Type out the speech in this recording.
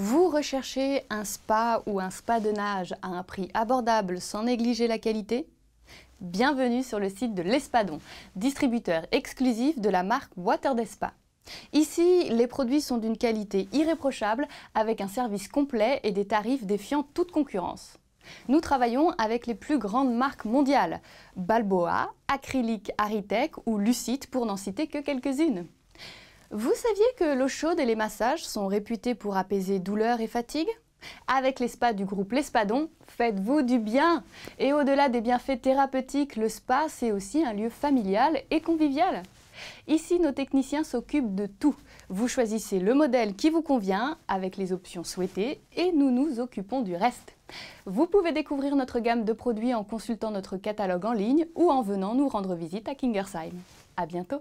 Vous recherchez un spa ou un spa de nage à un prix abordable sans négliger la qualité Bienvenue sur le site de l'Espadon, distributeur exclusif de la marque Water Ici, les produits sont d'une qualité irréprochable avec un service complet et des tarifs défiant toute concurrence. Nous travaillons avec les plus grandes marques mondiales, Balboa, Acrylic, Aritech ou Lucite pour n'en citer que quelques-unes. Vous saviez que l'eau chaude et les massages sont réputés pour apaiser douleurs et fatigue avec les spas du groupe L'Espadon, faites-vous du bien Et au-delà des bienfaits thérapeutiques, le spa, c'est aussi un lieu familial et convivial. Ici, nos techniciens s'occupent de tout. Vous choisissez le modèle qui vous convient avec les options souhaitées et nous nous occupons du reste. Vous pouvez découvrir notre gamme de produits en consultant notre catalogue en ligne ou en venant nous rendre visite à Kingersheim. À bientôt